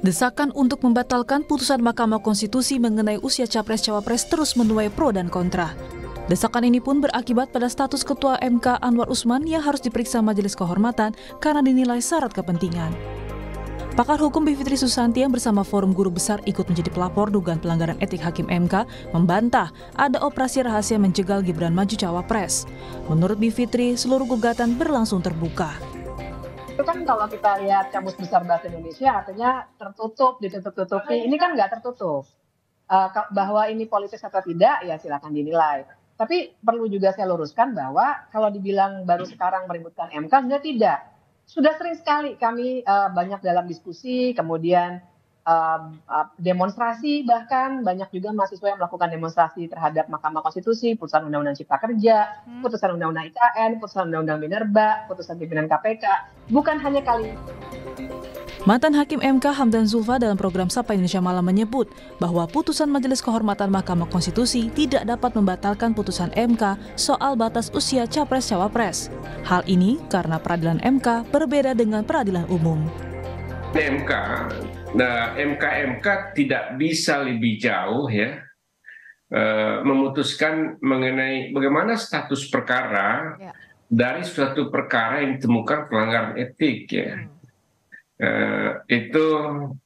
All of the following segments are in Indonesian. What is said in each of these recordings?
Desakan untuk membatalkan putusan Mahkamah Konstitusi mengenai usia capres-cawapres terus menuai pro dan kontra. Desakan ini pun berakibat pada status Ketua MK Anwar Usman yang harus diperiksa Majelis Kehormatan karena dinilai syarat kepentingan. Pakar hukum Bivitri Susanti yang bersama Forum Guru Besar ikut menjadi pelapor dugaan pelanggaran etik Hakim MK membantah ada operasi rahasia menjegal Gibran maju cawapres. Menurut Bivitri, seluruh gugatan berlangsung terbuka itu kan kalau kita lihat kamus besar bahasa Indonesia artinya tertutup, ditutup-tutupi. Ini kan nggak tertutup. Uh, bahwa ini politis atau tidak, ya silakan dinilai. Tapi perlu juga saya luruskan bahwa kalau dibilang baru sekarang meributkan MK, enggak tidak. Sudah sering sekali kami uh, banyak dalam diskusi, kemudian um, demonstrasi bahkan banyak juga mahasiswa yang melakukan demonstrasi terhadap Mahkamah Konstitusi, putusan Undang-Undang Cipta Kerja, hmm. putusan Undang-Undang IKN, putusan Undang-Undang Minerba, putusan pimpinan KPK. Bukan hanya kali Mantan Hakim MK Hamdan Zulfa dalam program Sapa Indonesia Malam menyebut bahwa putusan Majelis Kehormatan Mahkamah Konstitusi tidak dapat membatalkan putusan MK soal batas usia capres-cawapres. Hal ini karena peradilan MK berbeda dengan peradilan umum. MK Nah, MKMK tidak bisa lebih jauh ya eh, memutuskan mengenai bagaimana status perkara ya. dari suatu perkara yang ditemukan pelanggaran etik ya. Hmm. Eh, itu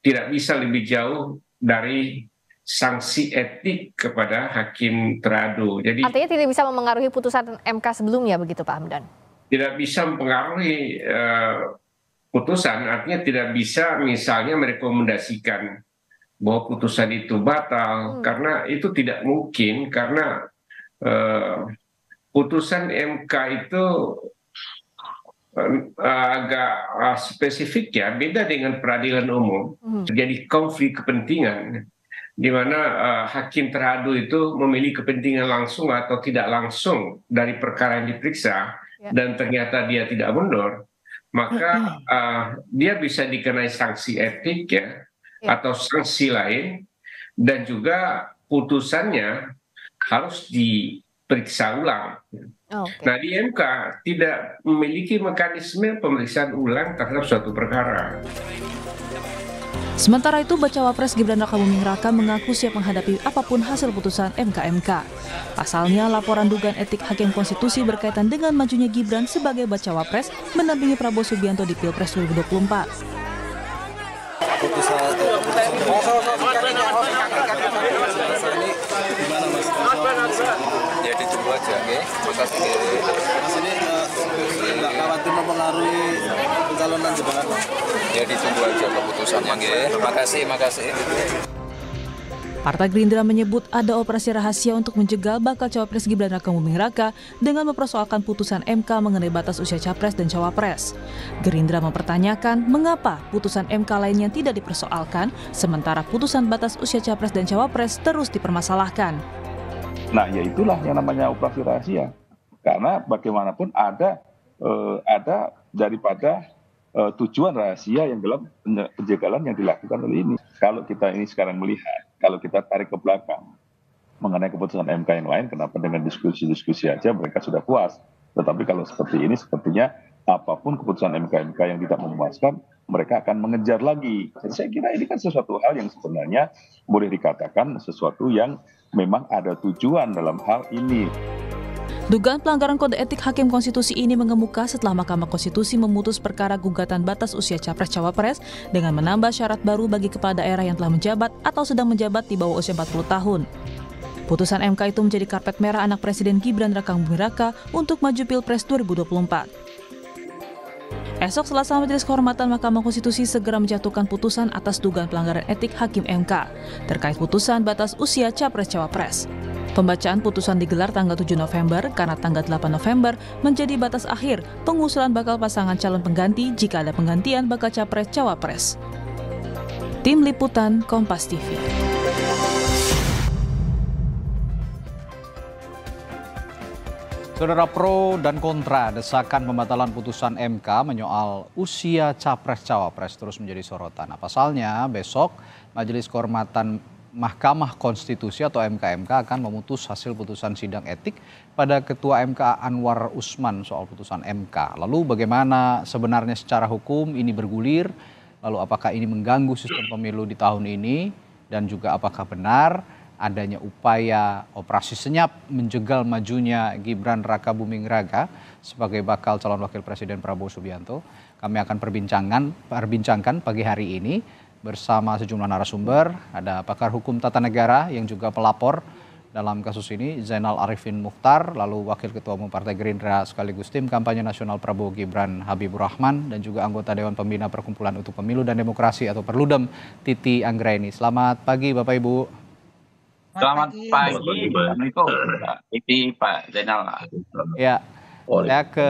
tidak bisa lebih jauh dari sanksi etik kepada hakim teradu. Jadi artinya tidak bisa memengaruhi putusan MK sebelumnya begitu Pak Hamdan? Tidak bisa mempengaruhi uh, putusan artinya tidak bisa misalnya merekomendasikan bahwa putusan itu batal hmm. karena itu tidak mungkin karena uh, putusan MK itu uh, agak uh, spesifik ya beda dengan peradilan umum hmm. terjadi konflik kepentingan di mana uh, hakim teradu itu memilih kepentingan langsung atau tidak langsung dari perkara yang diperiksa yeah. dan ternyata dia tidak mundur maka uh, dia bisa dikenai sanksi etik ya, ya atau sanksi lain dan juga putusannya harus diperiksa ulang. Oh, okay. Nah di MK tidak memiliki mekanisme pemeriksaan ulang terhadap suatu perkara. Sementara itu, bacawa pres Gibran Raka Buming Raka mengaku siap menghadapi apapun hasil putusan MKMK. Pasalnya, laporan dugaan etik Hakim Konstitusi berkaitan dengan majunya Gibran sebagai bacawa pres menampingi Prabowo Subianto di Pilpres 2024. ya ditunggu aja, oke? Terima kasih. pencalonan Jepang? Ya ditunggu aja keputusannya. Ya. terima kasih. Partai Gerindra menyebut ada operasi rahasia untuk mencegah bakal cawapres Gibran Raka Buming Raka dengan mempersoalkan putusan MK mengenai batas usia capres dan cawapres. Gerindra mempertanyakan mengapa putusan MK lainnya tidak dipersoalkan, sementara putusan batas usia capres dan cawapres terus dipermasalahkan. Nah, ya itulah yang namanya operasi rahasia. Karena bagaimanapun ada eh, ada daripada Eh, tujuan rahasia yang dalam penjagalan yang dilakukan oleh ini. Kalau kita ini sekarang melihat, kalau kita tarik ke belakang mengenai keputusan MK yang lain, kenapa dengan diskusi-diskusi aja mereka sudah puas. Tetapi kalau seperti ini, sepertinya apapun keputusan MK-MK yang tidak memuaskan, mereka akan mengejar lagi. Jadi saya kira ini kan sesuatu hal yang sebenarnya boleh dikatakan sesuatu yang memang ada tujuan dalam hal ini. Dugaan pelanggaran kode etik hakim konstitusi ini mengemuka setelah Mahkamah Konstitusi memutus perkara gugatan batas usia capres-cawapres dengan menambah syarat baru bagi kepala daerah yang telah menjabat atau sedang menjabat di bawah usia 40 tahun. Putusan MK itu menjadi karpet merah anak Presiden Gibran Rakang Raka untuk maju Pilpres 2024. Esok Selasa Majelis Kehormatan Mahkamah Konstitusi segera menjatuhkan putusan atas dugaan pelanggaran etik Hakim MK terkait putusan batas usia Capres-Cawapres. Pembacaan putusan digelar tanggal 7 November karena tanggal 8 November menjadi batas akhir pengusulan bakal pasangan calon pengganti jika ada penggantian bakal Capres-Cawapres. Tim Liputan Kompas TV Saudara pro dan kontra desakan pembatalan putusan MK menyoal usia capres-cawapres terus menjadi sorotan. Nah, pasalnya besok Majelis Kehormatan Mahkamah Konstitusi atau MKMK akan memutus hasil putusan sidang etik pada Ketua MK Anwar Usman soal putusan MK. Lalu bagaimana sebenarnya secara hukum ini bergulir? Lalu apakah ini mengganggu sistem pemilu di tahun ini? Dan juga apakah benar adanya upaya operasi senyap menjegal majunya Gibran Raka Buming Raka sebagai bakal calon wakil presiden Prabowo Subianto. Kami akan perbincangan perbincangkan pagi hari ini bersama sejumlah narasumber, ada pakar hukum tata negara yang juga pelapor dalam kasus ini Zainal Arifin Mukhtar, lalu Wakil Ketua Umum Partai Gerindra sekaligus tim kampanye nasional Prabowo Gibran Habibur Rahman dan juga anggota Dewan Pembina Perkumpulan untuk Pemilu dan Demokrasi atau Perludem Titi Anggraini. Selamat pagi Bapak Ibu. Selamat pagi. pagi. Assalamualaikum. Ini Pak Zainal. Ya. Saya ke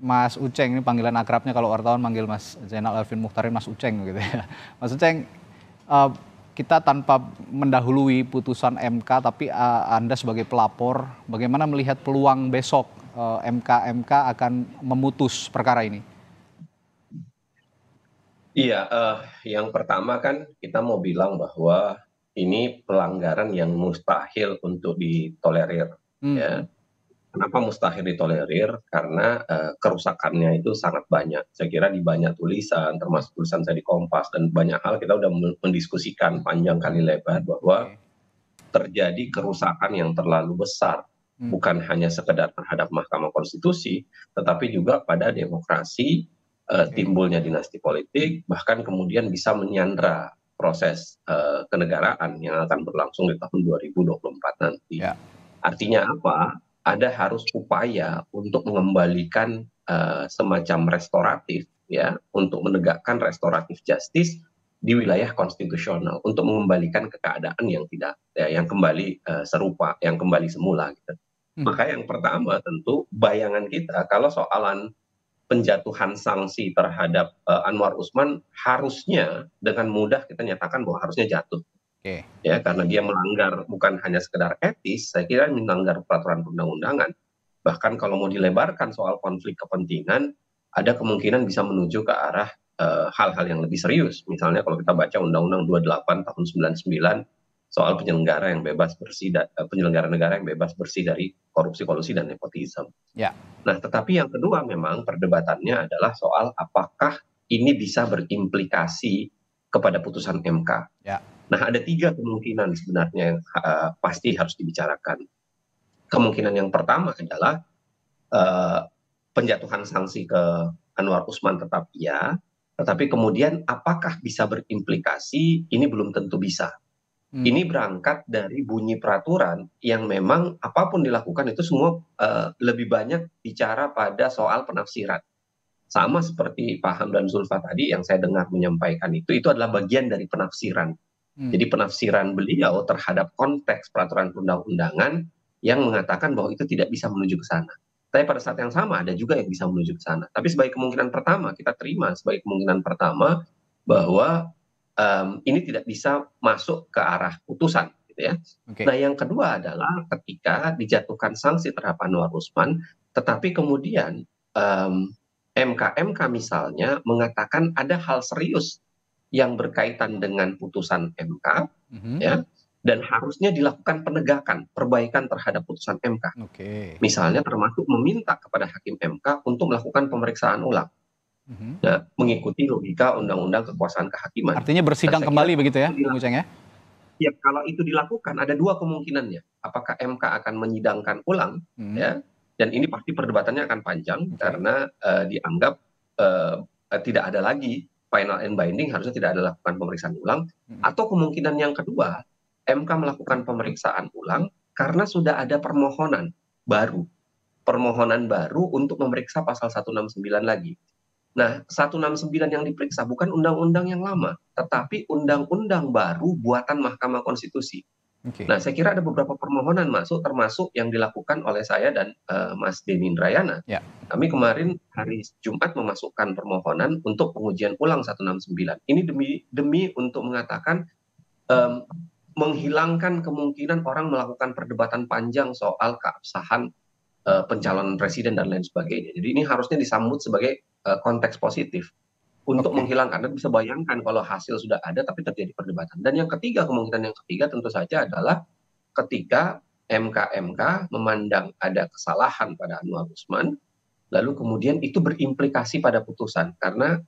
Mas Uceng ini panggilan akrabnya kalau wartawan manggil Mas Zainal Alvin Muhtarin Mas Uceng gitu ya. Mas Uceng, uh, kita tanpa mendahului putusan MK, tapi uh, Anda sebagai pelapor, bagaimana melihat peluang besok uh, eh, MK MK akan memutus perkara ini? Iya, uh, yang pertama kan kita mau bilang bahwa ini pelanggaran yang mustahil untuk ditolerir. Hmm. Ya. Kenapa mustahil ditolerir? Karena uh, kerusakannya itu sangat banyak. Saya kira di banyak tulisan, termasuk tulisan saya di Kompas dan banyak hal kita sudah mendiskusikan panjang kali lebar bahwa terjadi kerusakan yang terlalu besar, hmm. bukan hanya sekedar terhadap Mahkamah Konstitusi, tetapi juga pada demokrasi, uh, timbulnya dinasti politik, bahkan kemudian bisa menyandra proses uh, kenegaraan yang akan berlangsung di tahun 2024 nanti. Ya. Artinya apa? Ada harus upaya untuk mengembalikan uh, semacam restoratif ya untuk menegakkan restoratif justice di wilayah konstitusional untuk mengembalikan keadaan yang tidak ya, yang kembali uh, serupa yang kembali semula gitu. Hmm. Maka yang pertama tentu bayangan kita kalau soalan penjatuhan sanksi terhadap uh, Anwar Usman harusnya dengan mudah kita nyatakan bahwa harusnya jatuh. Okay. Ya, karena dia melanggar bukan hanya sekedar etis, saya kira melanggar peraturan perundang-undangan. Bahkan kalau mau dilebarkan soal konflik kepentingan, ada kemungkinan bisa menuju ke arah eh, hal-hal uh, yang lebih serius. Misalnya kalau kita baca Undang-Undang 28 tahun 99 soal penyelenggara yang bebas bersih eh, penyelenggara negara yang bebas bersih dari korupsi kolusi dan nepotisme. Ya. Nah, tetapi yang kedua memang perdebatannya adalah soal apakah ini bisa berimplikasi kepada putusan MK. Ya. Nah, ada tiga kemungkinan sebenarnya yang uh, pasti harus dibicarakan. Kemungkinan yang pertama adalah uh, penjatuhan sanksi ke Anwar Usman tetap ya, tetapi kemudian apakah bisa berimplikasi ini belum tentu bisa Hmm. ini berangkat dari bunyi peraturan yang memang apapun dilakukan itu semua eh, lebih banyak bicara pada soal penafsiran. Sama seperti Pak Hamdan Zulfa tadi yang saya dengar menyampaikan itu, itu adalah bagian dari penafsiran. Hmm. Jadi penafsiran beliau terhadap konteks peraturan perundang-undangan yang mengatakan bahwa itu tidak bisa menuju ke sana. Tapi pada saat yang sama ada juga yang bisa menuju ke sana. Tapi sebagai kemungkinan pertama kita terima sebagai kemungkinan pertama bahwa um, ini tidak bisa masuk ke arah putusan. Gitu ya. okay. Nah yang kedua adalah ketika dijatuhkan sanksi terhadap Anwar Usman, tetapi kemudian um, MKMK misalnya mengatakan ada hal serius yang berkaitan dengan putusan MK, mm-hmm. ya, dan harusnya dilakukan penegakan, perbaikan terhadap putusan MK. Okay. Misalnya termasuk meminta kepada hakim MK untuk melakukan pemeriksaan ulang. Mhm. ya, mengikuti logika undang-undang kekuasaan kehakiman. Artinya bersidang kembali begitu ya, Bung Uceng ya? Ya, kalau itu dilakukan ada dua kemungkinannya. Apakah MK akan menyidangkan ulang hmm. ya? Dan ini pasti perdebatannya akan panjang okay. karena uh, dianggap uh, tidak ada lagi final and binding harusnya tidak ada lakukan pemeriksaan ulang hmm. atau kemungkinan yang kedua MK melakukan pemeriksaan ulang karena sudah ada permohonan baru permohonan baru untuk memeriksa pasal 169 lagi. Nah, 169 yang diperiksa bukan undang-undang yang lama, tetapi undang-undang baru buatan Mahkamah Konstitusi. Okay. Nah, saya kira ada beberapa permohonan masuk, termasuk yang dilakukan oleh saya dan uh, Mas Denny Indrayana. Yeah. Kami kemarin hari Jumat memasukkan permohonan untuk pengujian ulang 169. Ini demi demi untuk mengatakan um, menghilangkan kemungkinan orang melakukan perdebatan panjang soal keabsahan uh, eh, pencalonan presiden dan lain sebagainya. Jadi ini harusnya disambut sebagai uh, konteks positif untuk okay. menghilangkan. Dan bisa bayangkan kalau hasil sudah ada tapi terjadi perdebatan. Dan yang ketiga kemungkinan yang ketiga tentu saja adalah ketika MKMK memandang ada kesalahan pada Anwar Usman, lalu kemudian itu berimplikasi pada putusan karena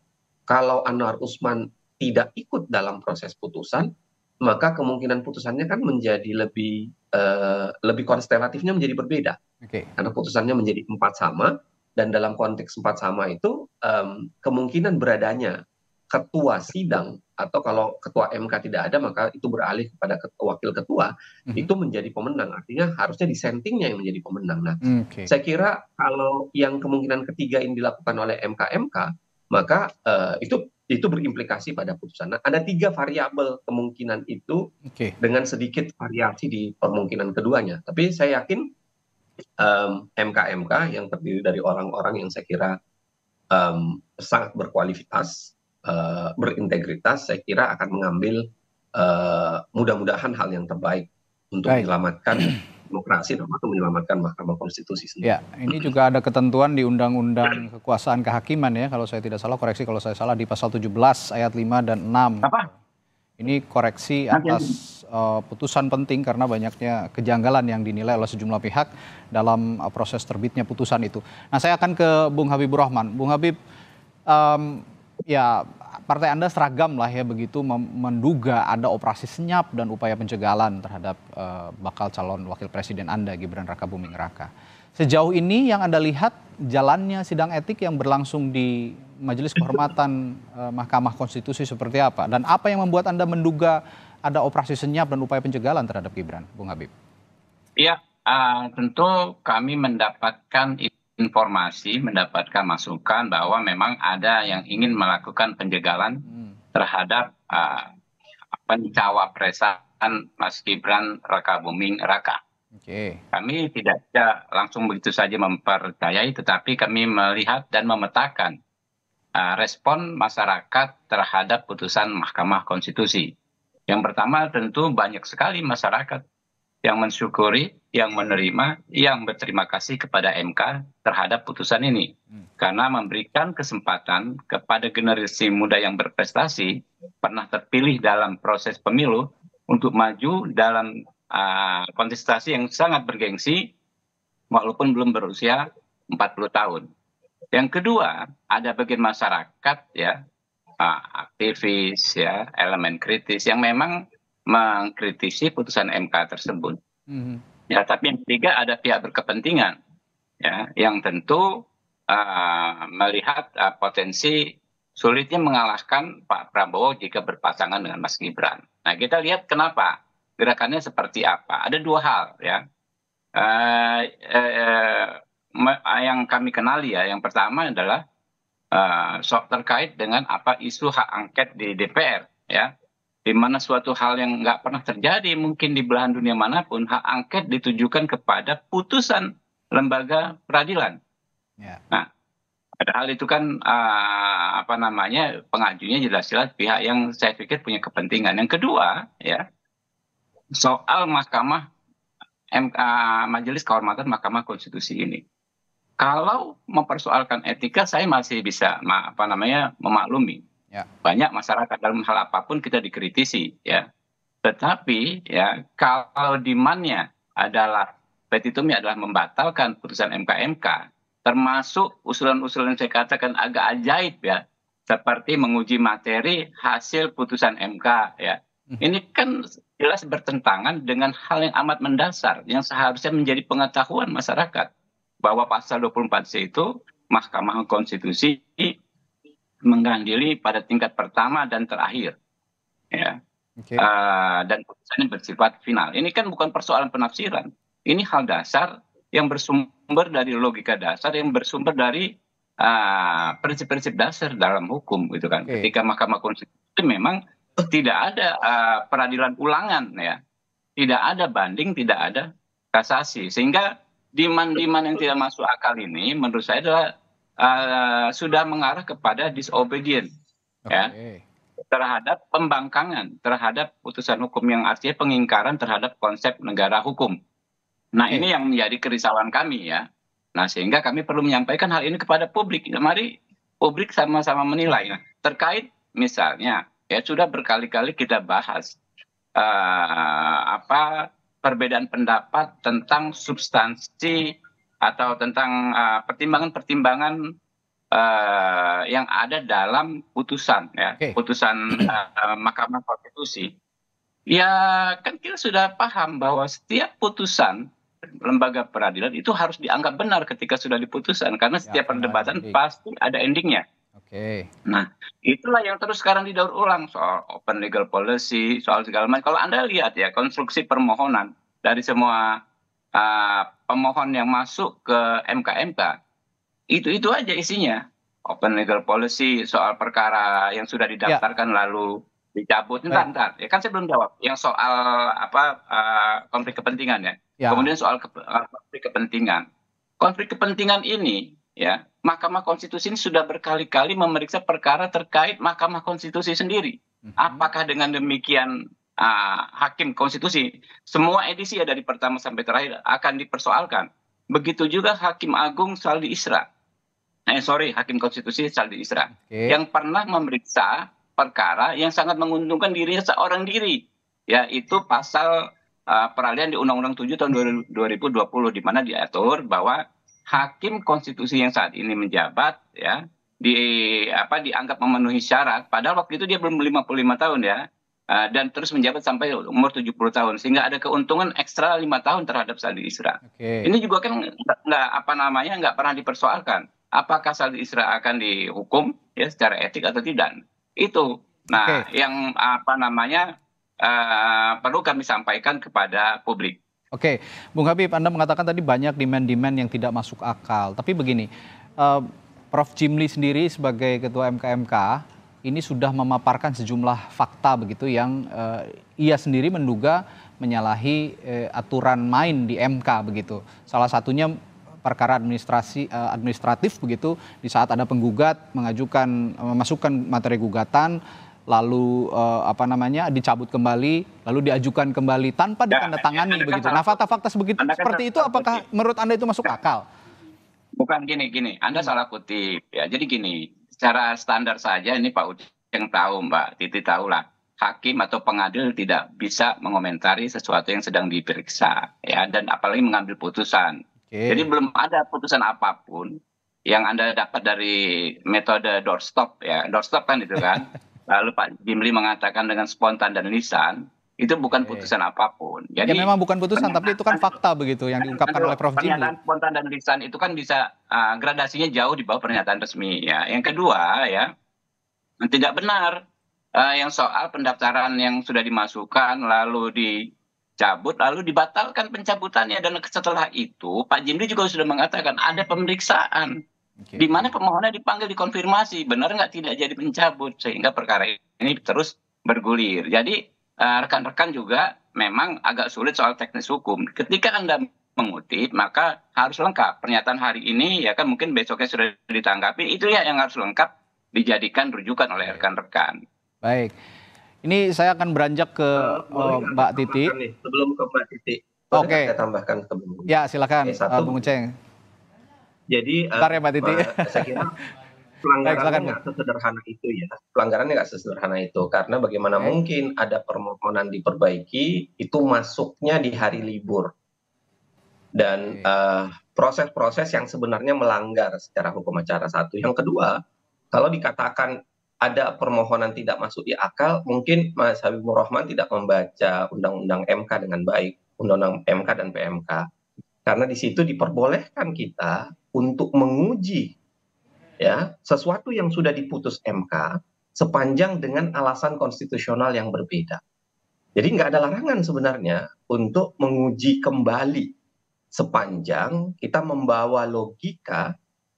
kalau Anwar Usman tidak ikut dalam proses putusan, maka kemungkinan putusannya kan menjadi lebih uh, lebih konstelatifnya menjadi berbeda. Okay. Karena putusannya menjadi empat sama dan dalam konteks empat sama itu um, kemungkinan beradanya ketua sidang atau kalau ketua MK tidak ada maka itu beralih kepada ketua, wakil ketua mm-hmm. itu menjadi pemenang artinya harusnya disentingnya yang menjadi pemenang. Nah, hmm, okay. saya kira kalau yang kemungkinan ketiga ini dilakukan oleh MK MK maka uh, itu itu berimplikasi pada putusan. Nah, ada tiga variabel kemungkinan itu okay. dengan sedikit variasi di kemungkinan keduanya. Tapi saya yakin um, MKMK yang terdiri dari orang-orang yang saya kira um, sangat berkualitas, uh, berintegritas, saya kira akan mengambil uh, mudah-mudahan hal yang terbaik untuk menyelamatkan demokrasi termasuk menyelamatkan Mahkamah Konstitusi sendiri. Ya, ini juga ada ketentuan di Undang-Undang Kekuasaan Kehakiman ya, kalau saya tidak salah, koreksi kalau saya salah di pasal 17 ayat 5 dan 6. Apa? Ini koreksi atas uh, putusan penting karena banyaknya kejanggalan yang dinilai oleh sejumlah pihak dalam uh, proses terbitnya putusan itu. Nah, saya akan ke Bung Habibur Rahman. Bung Habib, um, ya partai Anda seragam lah ya begitu menduga ada operasi senyap dan upaya pencegalan terhadap uh, bakal calon wakil presiden Anda Gibran Raka Buming Raka. Sejauh ini yang Anda lihat jalannya sidang etik yang berlangsung di Majelis Kehormatan uh, Mahkamah Konstitusi seperti apa dan apa yang membuat Anda menduga ada operasi senyap dan upaya pencegalan terhadap Gibran, Bung Habib? Iya, uh, tentu kami mendapatkan informasi mendapatkan masukan bahwa memang ada yang ingin melakukan penjagalan hmm. terhadap uh, ah, pencawapresan Mas Gibran Raka Buming Raka. Okay. Kami tidak ya, langsung begitu saja mempercayai, tetapi kami melihat dan memetakan uh, respon masyarakat terhadap putusan Mahkamah Konstitusi. Yang pertama tentu banyak sekali masyarakat yang mensyukuri, yang menerima, yang berterima kasih kepada MK terhadap putusan ini. Hmm. Karena memberikan kesempatan kepada generasi muda yang berprestasi, pernah terpilih dalam proses pemilu, untuk maju dalam uh, kontestasi yang sangat bergengsi, walaupun belum berusia 40 tahun. Yang kedua, ada bagian masyarakat ya, ah, aktivis ya, elemen kritis yang memang mengkritisi putusan MK tersebut. hmm Ya, tapi yang ketiga ada pihak berkepentingan, ya, yang tentu uh, melihat uh, potensi sulitnya mengalahkan Pak Prabowo jika berpasangan dengan Mas Gibran. Nah, kita lihat kenapa gerakannya seperti apa. Ada dua hal, ya. Uh, uh, uh, yang kami kenali ya, yang pertama adalah uh, terkait dengan apa isu hak angket di DPR, ya di mana suatu hal yang nggak pernah terjadi mungkin di belahan dunia manapun hak angket ditujukan kepada putusan lembaga peradilan. Yeah. Nah, padahal itu kan uh, apa namanya pengajunya jelas-jelas pihak yang saya pikir punya kepentingan. Yang kedua, ya soal Mahkamah MK ah, Majelis Kehormatan Mahkamah Konstitusi ini. Kalau mempersoalkan etika, saya masih bisa apa namanya memaklumi Ya. banyak masyarakat dalam hal apapun kita dikritisi ya tetapi ya kalau demandnya adalah petitumnya adalah membatalkan putusan MKMK termasuk usulan-usulan yang saya katakan agak ajaib ya seperti menguji materi hasil putusan MK ya hmm. ini kan jelas bertentangan dengan hal yang amat mendasar yang seharusnya menjadi pengetahuan masyarakat bahwa pasal 24C itu Mahkamah Konstitusi menggandili pada tingkat pertama dan terakhir ya okay. uh, eh, dan putusannya bersifat final ini kan bukan persoalan penafsiran ini hal dasar yang bersumber dari logika dasar yang bersumber dari eh, prinsip-prinsip uh, dasar dalam hukum gitu kan okay. ketika Mahkamah Konstitusi memang tidak ada uh, peradilan ulangan ya tidak ada banding tidak ada kasasi sehingga diman-diman yang tidak masuk akal ini menurut saya adalah Eh, sudah mengarah kepada disobedient okay. ya, terhadap pembangkangan terhadap putusan hukum yang artinya pengingkaran terhadap konsep negara hukum. Nah okay. ini yang menjadi kerisauan kami ya. Nah sehingga kami perlu menyampaikan hal ini kepada publik. Ya, mari publik sama-sama menilai. Nah, terkait misalnya ya sudah berkali-kali kita bahas uh, apa perbedaan pendapat tentang substansi atau tentang eh, pertimbangan pertimbangan eh, yang ada dalam putusan ya putusan eh, mahkamah konstitusi ya kan kita sudah paham bahwa setiap putusan lembaga peradilan itu harus dianggap benar ketika sudah diputuskan karena ya, setiap perdebatan pasti ada endingnya Oke. Okay. Nah, itulah yang terus sekarang didaur ulang soal open legal policy, soal segala macam. Kalau Anda lihat ya konstruksi permohonan dari semua Ah, pemohon yang masuk ke MKMK itu itu aja isinya open legal policy soal perkara yang sudah ya. didaftarkan lalu dicabut entar entar ya kan saya belum jawab yang soal apa uh, konflik kepentingan ya. ya kemudian soal ke, ah, konflik kepentingan konflik kepentingan ini ya Mahkamah Konstitusi ini sudah berkali-kali memeriksa perkara terkait Mahkamah Konstitusi sendiri mhm. apakah dengan demikian Ah, hakim konstitusi semua edisi ya dari pertama sampai terakhir akan dipersoalkan begitu juga hakim agung saldi isra eh sorry hakim konstitusi saldi isra okay. yang pernah memeriksa perkara yang sangat menguntungkan dirinya seorang diri yaitu pasal uh, peralihan di undang-undang 7 tahun 2020 di mana diatur bahwa hakim konstitusi yang saat ini menjabat ya di apa dianggap memenuhi syarat padahal waktu itu dia belum 55 tahun ya Eh, dan terus menjabat sampai umur 70 tahun sehingga ada keuntungan ekstra lima tahun terhadap Saldi Isra. Okay. Ini juga kan nggak apa namanya nggak pernah dipersoalkan apakah Saldi Isra akan dihukum ya secara etik atau tidak. Itu. Nah, okay. yang apa namanya uh, perlu kami sampaikan kepada publik. Oke, okay. Bung Habib, Anda mengatakan tadi banyak demand-demand yang tidak masuk akal. Tapi begini, uh, Prof. Jimli sendiri sebagai Ketua MKMK ini sudah memaparkan sejumlah fakta begitu yang uh, ia sendiri menduga menyalahi uh, aturan main di MK begitu. Salah satunya perkara administrasi uh, administratif begitu di saat ada penggugat mengajukan memasukkan materi gugatan lalu uh, apa namanya dicabut kembali lalu diajukan kembali tanpa ya, ditandatangani ya, ya begitu. Kan nah fakta-fakta seperti kan seperti itu apakah menurut Anda itu masuk akal? Bukan gini gini, Anda hmm. salah kutip ya. Jadi gini, secara standar saja ini Pak yang tahu Mbak Titi tahu lah hakim atau pengadil tidak bisa mengomentari sesuatu yang sedang diperiksa ya dan apalagi mengambil putusan. Okay. Jadi belum ada putusan apapun yang Anda dapat dari metode doorstop ya. Doorstop kan itu kan. Lalu Pak Jimli mengatakan dengan spontan dan lisan itu bukan putusan apapun. Ya, jadi ya, memang bukan putusan, tapi itu kan fakta begitu yang diungkapkan oleh Prof. Jimmy. Pernyataan spontan dan lisan itu kan bisa uh, gradasinya jauh di bawah pernyataan resmi. Ya, yang kedua ya tidak benar uh, yang soal pendaftaran yang sudah dimasukkan lalu dicabut lalu dibatalkan pencabutannya dan setelah itu Pak Jimmy juga sudah mengatakan ada pemeriksaan. Di mana pemohonnya dipanggil dikonfirmasi benar nggak tidak jadi pencabut sehingga perkara ini terus bergulir. Jadi Eh, rekan rekan juga memang agak sulit soal teknis hukum ketika anda mengutip maka harus lengkap pernyataan hari ini ya kan mungkin besoknya sudah ditanggapi itu ya yang harus lengkap dijadikan rujukan oleh rekan-rekan baik ini saya akan beranjak ke uh, uh Mbak Titi sebelum ke Mbak Titi oke okay. saya tambahkan sebelum ya silakan eh, satu. Bung Ceng jadi Bentar ya Mbak Titi uh, saya kira pelanggarannya nggak sesederhana itu ya. Pelanggarannya nggak sesederhana itu karena bagaimana okay. mungkin ada permohonan diperbaiki itu masuknya di hari libur dan eh, proses-proses uh, yang sebenarnya melanggar secara hukum acara satu. Yang kedua, kalau dikatakan ada permohonan tidak masuk di akal, mungkin Mas Habibur Rahman tidak membaca undang-undang MK dengan baik, undang-undang MK dan PMK. Karena di situ diperbolehkan kita untuk menguji ya sesuatu yang sudah diputus mk sepanjang dengan alasan konstitusional yang berbeda jadi nggak ada larangan sebenarnya untuk menguji kembali sepanjang kita membawa logika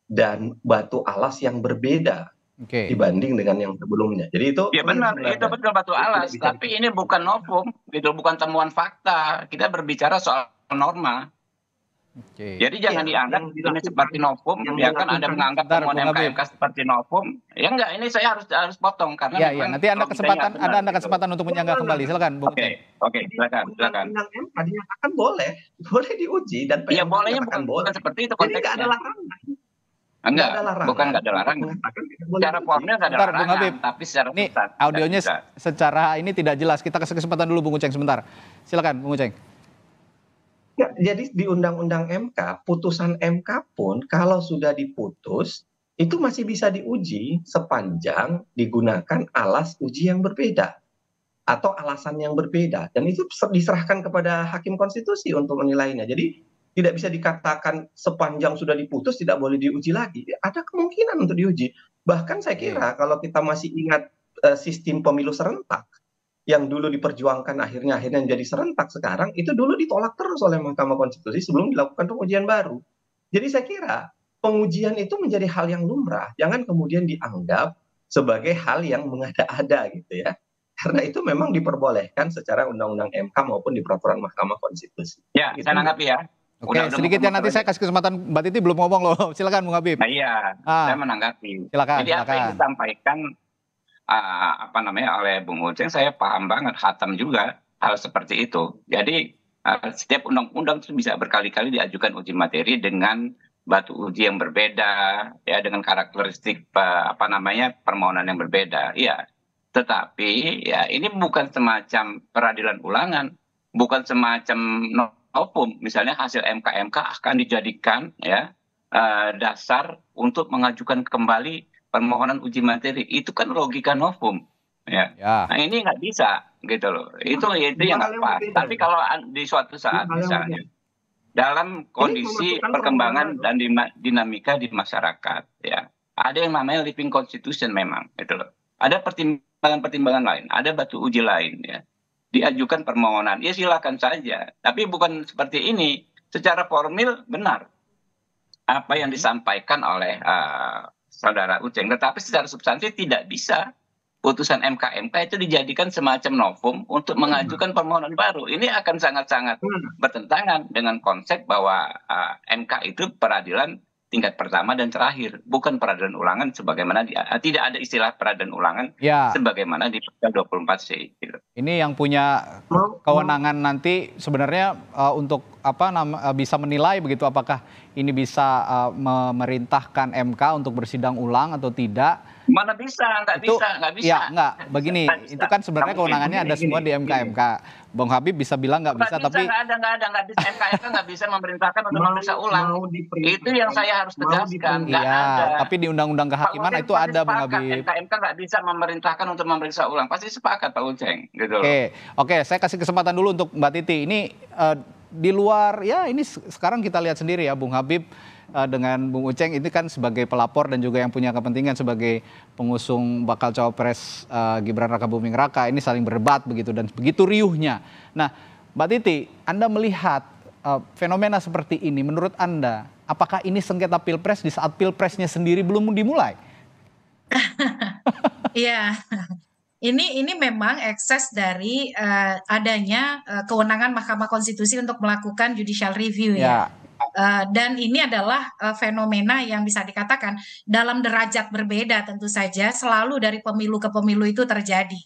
dan batu alas yang berbeda okay. dibanding dengan yang sebelumnya. Jadi itu ya benar, itu betul batu alas. Tapi ini bukan novum, itu bukan temuan fakta. Kita berbicara soal norma. Okay. Jadi jangan ya, dianggap ini seperti novum, ya kan Anda menganggap temuan MKMK seperti novum. Ya enggak, ini saya harus harus potong karena ya, ya. nanti Anda kesempatan ada Anda kesempatan untuk gitu. menyangga kembali. Silakan, Oke, oke, silakan, silakan. Tadi akan boleh, boleh diuji dan Yang ya, bolehnya bukan, boleh. bukan seperti itu konteksnya. Jadi enggak ada larangan. Enggak, ada larangan. bukan enggak ada larangan. Secara formnya enggak ada larangan, tapi secara ini audionya secara ini tidak jelas. Kita kesempatan dulu Bung Uceng sebentar. Silakan, Bung Uceng jadi di undang-undang mk putusan mk pun kalau sudah diputus itu masih bisa diuji sepanjang digunakan alas uji yang berbeda atau alasan yang berbeda dan itu diserahkan kepada hakim konstitusi untuk menilainya jadi tidak bisa dikatakan sepanjang sudah diputus tidak boleh diuji lagi ada kemungkinan untuk diuji bahkan saya iya. kira kalau kita masih ingat eh, sistem pemilu serentak yang dulu diperjuangkan akhirnya akhirnya jadi serentak sekarang itu dulu ditolak terus oleh Mahkamah Konstitusi sebelum dilakukan pengujian baru. Jadi saya kira pengujian itu menjadi hal yang lumrah, jangan kemudian dianggap sebagai hal yang mengada-ada gitu ya. Karena itu memang diperbolehkan secara undang-undang MK maupun di peraturan Mahkamah Konstitusi. Ya, gitu. saya nanggapi ya. Oke, okay, sedikit ya nanti saya kasih kesempatan Mbak Titi belum ngomong loh. Silakan Bung Habib. Nah, iya, ah. saya menanggapi. Silakan, Jadi silakan. apa yang disampaikan Ah, apa namanya oleh bung uceng saya paham banget hatam juga hal seperti itu jadi eh, setiap undang-undang itu bisa berkali-kali diajukan uji materi dengan batu uji yang berbeda ya dengan karakteristik eh, apa namanya permohonan yang berbeda iya tetapi ya ini bukan semacam peradilan ulangan bukan semacam novum misalnya hasil MKMK MK akan dijadikan ya eh, dasar untuk mengajukan kembali permohonan uji materi itu kan logika novum ya. ya. Nah ini nggak bisa gitu loh. Itu nah, itu yang apa. Tapi kalau di suatu saat misalnya dalam kondisi perkembangan dan dinamika di masyarakat ya ada yang namanya living constitution memang gitu loh. Ada pertimbangan-pertimbangan lain, ada batu uji lain ya. Diajukan permohonan, ya silakan saja. Tapi bukan seperti ini. Secara formil benar apa yang hmm. disampaikan oleh uh, saudara uceng tetapi secara substansi tidak bisa putusan MK MK itu dijadikan semacam novum untuk mengajukan permohonan baru ini akan sangat-sangat hmm. bertentangan dengan konsep bahwa uh, eh, MK itu peradilan tingkat pertama dan terakhir bukan peradilan ulangan sebagaimana di, uh, eh, tidak ada istilah peradilan ulangan ya. sebagaimana di pasal 24 c gitu. ini yang punya hmm. kewenangan nanti sebenarnya uh, untuk apa bisa menilai begitu apakah ini bisa uh, memerintahkan MK untuk bersidang ulang atau tidak. Mana bisa, nggak itu, bisa, nggak ya, bisa. Ya, nggak. Begini, nggak itu kan sebenarnya kewenangannya begini, ada semua di MK-MK. Bang Habib bisa bilang nggak bisa, bisa, tapi... Nggak ada, nggak ada, nggak bisa. MK-MK nggak bisa memerintahkan untuk memeriksa ulang. itu yang saya harus tegaskan, nggak ya, ada. Tapi di Undang-Undang Kehakiman Pak itu ada, Bang Habib. MK-MK nggak bisa memerintahkan untuk memeriksa ulang. Pasti sepakat, Pak Uceng. Gitu Oke, okay. oke, okay, saya kasih kesempatan dulu untuk Mbak Titi. Ini... Uh, di luar ya ini sekarang kita lihat sendiri ya Bung Habib eh, dengan Bung Uceng ini kan sebagai pelapor dan juga yang punya kepentingan sebagai pengusung bakal cawapres uh, Gibran Raka Buming Raka ini saling berdebat begitu dan begitu riuhnya. Nah, Mbak Titi, Anda melihat uh, fenomena seperti ini menurut Anda apakah ini sengketa pilpres di saat pilpresnya sendiri belum dimulai? Iya ini ini memang ekses dari uh, adanya uh, kewenangan Mahkamah Konstitusi untuk melakukan judicial review ya. ya. Uh, dan ini adalah uh, fenomena yang bisa dikatakan dalam derajat berbeda tentu saja selalu dari pemilu ke pemilu itu terjadi.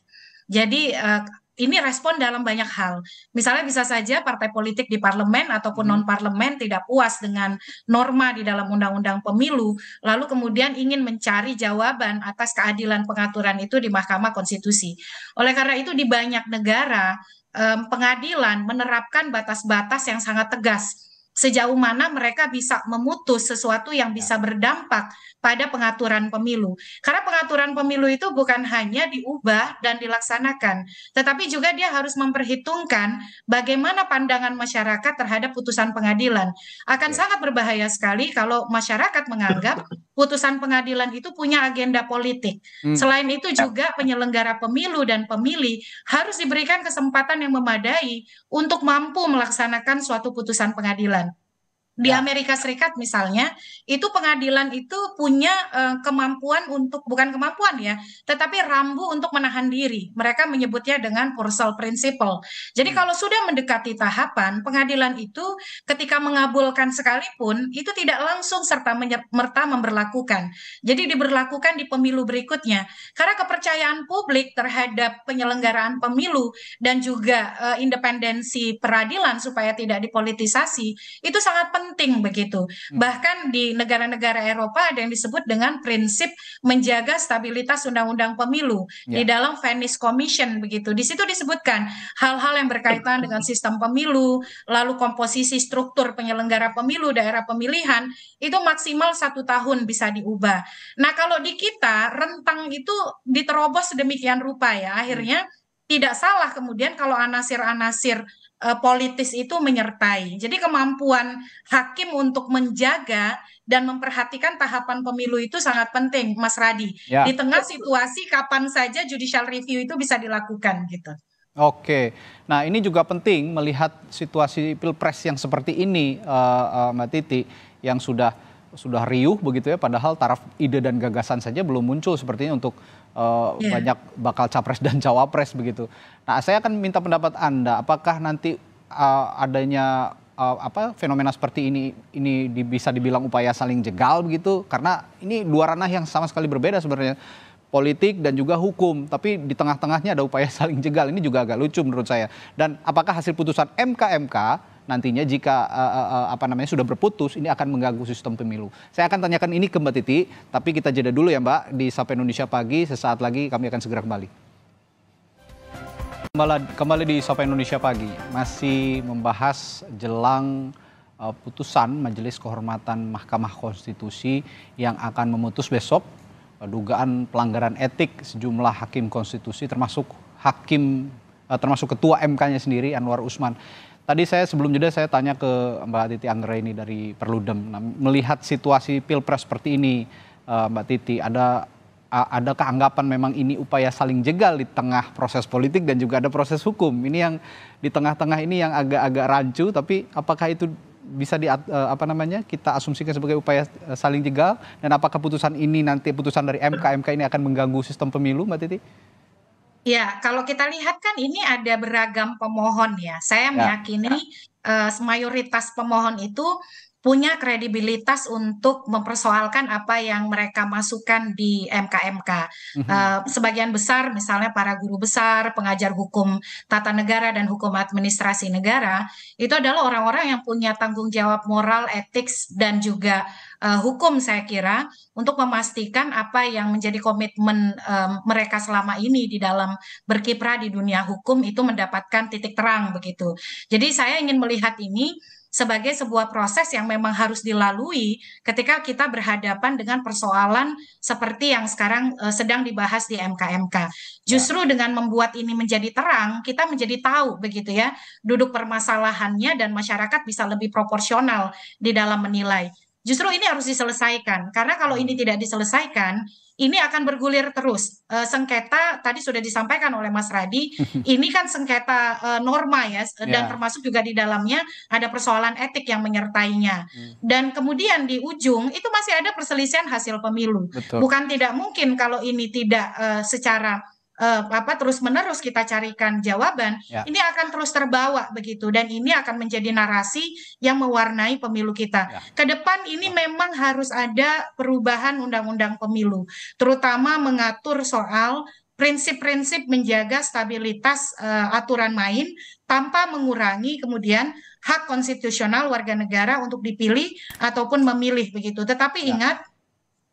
Jadi uh, ini respon dalam banyak hal. Misalnya bisa saja partai politik di parlemen ataupun hmm. non parlemen tidak puas dengan norma di dalam undang-undang pemilu, lalu kemudian ingin mencari jawaban atas keadilan pengaturan itu di Mahkamah Konstitusi. Oleh karena itu di banyak negara eh, pengadilan menerapkan batas-batas yang sangat tegas sejauh mana mereka bisa memutus sesuatu yang bisa ya. berdampak pada pengaturan pemilu. Karena pengaturan pemilu itu bukan hanya diubah dan dilaksanakan, tetapi juga dia harus memperhitungkan bagaimana pandangan masyarakat terhadap putusan pengadilan. Akan ya. sangat berbahaya sekali kalau masyarakat menganggap putusan pengadilan itu punya agenda politik. Hmm. Selain itu ya. juga penyelenggara pemilu dan pemilih harus diberikan kesempatan yang memadai untuk mampu melaksanakan suatu putusan pengadilan. Di ya. Amerika Serikat misalnya, itu pengadilan itu punya uh, kemampuan untuk bukan kemampuan ya, tetapi rambu untuk menahan diri. Mereka menyebutnya dengan personal Principle. Jadi hmm. kalau sudah mendekati tahapan pengadilan itu ketika mengabulkan sekalipun itu tidak langsung serta merta memberlakukan. Jadi diberlakukan di pemilu berikutnya. Karena kepercayaan publik terhadap penyelenggaraan pemilu dan juga uh, independensi peradilan supaya tidak dipolitisasi itu sangat penting penting begitu. Hmm. Bahkan di negara-negara Eropa ada yang disebut dengan prinsip menjaga stabilitas undang-undang pemilu yeah. di ya. dalam Venice Commission begitu. Di situ disebutkan hal-hal yang berkaitan dengan sistem pemilu, lalu komposisi struktur penyelenggara pemilu daerah pemilihan itu maksimal satu tahun bisa diubah. Nah kalau di kita rentang itu diterobos sedemikian rupa ya akhirnya. Hmm tidak salah kemudian kalau anasir-anasir Eh, politis itu menyertai. Jadi kemampuan hakim untuk menjaga dan memperhatikan tahapan pemilu itu sangat penting, Mas Radi. Ya. Di tengah situasi kapan saja judicial review itu bisa dilakukan gitu. Oke, nah ini juga penting melihat situasi pilpres yang seperti ini, uh, uh, Mbak Titi, yang sudah sudah riuh begitu ya padahal taraf ide dan gagasan saja belum muncul sepertinya untuk uh, eh, yeah. banyak bakal capres dan cawapres begitu. Nah, saya akan minta pendapat Anda apakah nanti uh, adanya uh, apa fenomena seperti ini ini di, bisa dibilang upaya saling jegal begitu karena ini dua ranah yang sama sekali berbeda sebenarnya politik dan juga hukum. Tapi di tengah-tengahnya ada upaya saling jegal. Ini juga agak lucu menurut saya. Dan apakah hasil putusan MKMK MK nantinya jika uh, uh, apa namanya sudah berputus ini akan mengganggu sistem pemilu. Saya akan tanyakan ini ke Mbak Titi, tapi kita jeda dulu ya Mbak di Sapa Indonesia Pagi. Sesaat lagi kami akan segera kembali. Kembali, di Sapa Indonesia Pagi, masih membahas jelang uh, putusan Majelis Kehormatan Mahkamah Konstitusi yang akan memutus besok dugaan pelanggaran etik sejumlah hakim konstitusi termasuk hakim termasuk ketua MK-nya sendiri Anwar Usman. Tadi saya sebelum jeda saya tanya ke Mbak Titi ini dari Perludem. Nah, melihat situasi pilpres seperti ini, eh, Mbak Titi, ada ada keanggapan memang ini upaya saling jegal di tengah proses politik dan juga ada proses hukum. Ini yang di tengah-tengah ini yang agak-agak rancu, tapi apakah itu bisa di eh, apa namanya kita asumsikan sebagai upaya eh, saling jegal dan apakah putusan ini nanti putusan dari MK MK ini akan mengganggu sistem pemilu, Mbak Titi? Ya, kalau kita lihat kan ini ada beragam pemohon ya. Saya ya. meyakini ya. Uh, eh, mayoritas pemohon itu punya kredibilitas untuk mempersoalkan apa yang mereka masukkan di MKMK. Mm mhm. -hmm. uh, eh, sebagian besar, misalnya para guru besar, pengajar hukum tata negara dan hukum administrasi negara, itu adalah orang-orang yang punya tanggung jawab moral, etik, dan juga uh, hukum saya kira untuk memastikan apa yang menjadi komitmen um, mereka selama ini di dalam berkiprah di dunia hukum itu mendapatkan titik terang begitu. Jadi saya ingin melihat ini sebagai sebuah proses yang memang harus dilalui ketika kita berhadapan dengan persoalan seperti yang sekarang uh, sedang dibahas di MKMK. Ya. Justru dengan membuat ini menjadi terang, kita menjadi tahu begitu ya duduk permasalahannya dan masyarakat bisa lebih proporsional di dalam menilai. Justru ini harus diselesaikan karena kalau ini hmm. tidak diselesaikan, ini akan bergulir terus. E, sengketa tadi sudah disampaikan oleh Mas Radi, ini kan sengketa e, norma ya, eh, dan ya. termasuk juga di dalamnya ada persoalan etik yang menyertainya. mm. Dan kemudian di ujung itu masih ada perselisihan hasil pemilu. Betul. Bukan tidak mungkin kalau ini tidak e, secara uh, apa terus menerus kita carikan jawaban, ya. ini akan terus terbawa begitu dan ini akan menjadi narasi yang mewarnai pemilu kita. Ya. Ke depan ini ya. memang harus ada perubahan undang-undang pemilu, terutama mengatur soal prinsip-prinsip menjaga stabilitas uh, aturan main tanpa mengurangi kemudian hak konstitusional warga negara untuk dipilih ataupun memilih begitu. Tetapi ya. ingat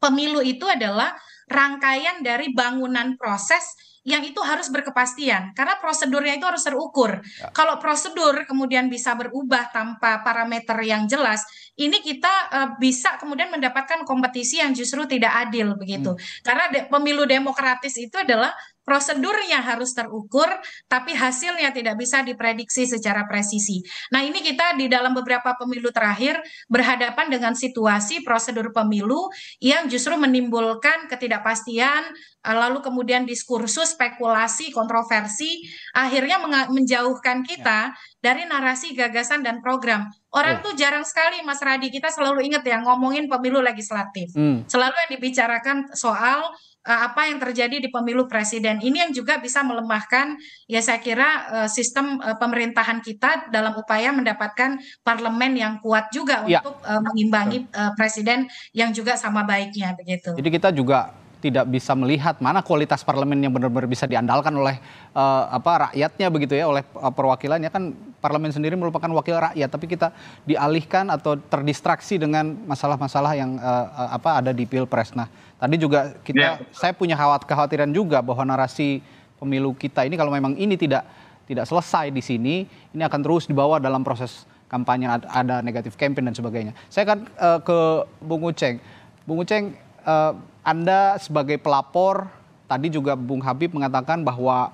pemilu itu adalah rangkaian dari bangunan proses yang itu harus berkepastian karena prosedurnya itu harus terukur. Ya. Kalau prosedur kemudian bisa berubah tanpa parameter yang jelas, ini kita uh, bisa kemudian mendapatkan kompetisi yang justru tidak adil begitu. Hmm. Karena de pemilu demokratis itu adalah prosedurnya harus terukur, tapi hasilnya tidak bisa diprediksi secara presisi. Nah, ini kita di dalam beberapa pemilu terakhir berhadapan dengan situasi prosedur pemilu yang justru menimbulkan ketidakpastian, eh, lalu kemudian diskursus, spekulasi, kontroversi, akhirnya menjauhkan ya. kita ya. dari narasi gagasan dan program. Orang oh. tuh jarang sekali, Mas Radi, kita selalu ingat ya ngomongin pemilu legislatif. Hmm. Selalu yang dibicarakan soal Eh, apa yang terjadi di pemilu presiden ini yang juga bisa melemahkan ya saya kira eh, sistem eh, pemerintahan kita dalam upaya mendapatkan parlemen yang kuat juga ya. untuk mengimbangi Betul. presiden yang juga sama baiknya begitu. Jadi kita juga tidak bisa melihat mana kualitas parlemen yang benar-benar bisa diandalkan oleh uh, apa rakyatnya begitu ya oleh perwakilannya kan parlemen sendiri merupakan wakil rakyat tapi kita dialihkan atau terdistraksi dengan masalah-masalah yang uh, apa ada di pilpres nah Tadi juga kita, ya. saya punya kekhawatiran juga bahwa narasi pemilu kita ini kalau memang ini tidak tidak selesai di sini, ini akan terus dibawa dalam proses kampanye ada negatif campaign dan sebagainya. Saya akan uh, ke Bung Uceng. Bung Uceng, uh, Anda sebagai pelapor tadi juga Bung Habib mengatakan bahwa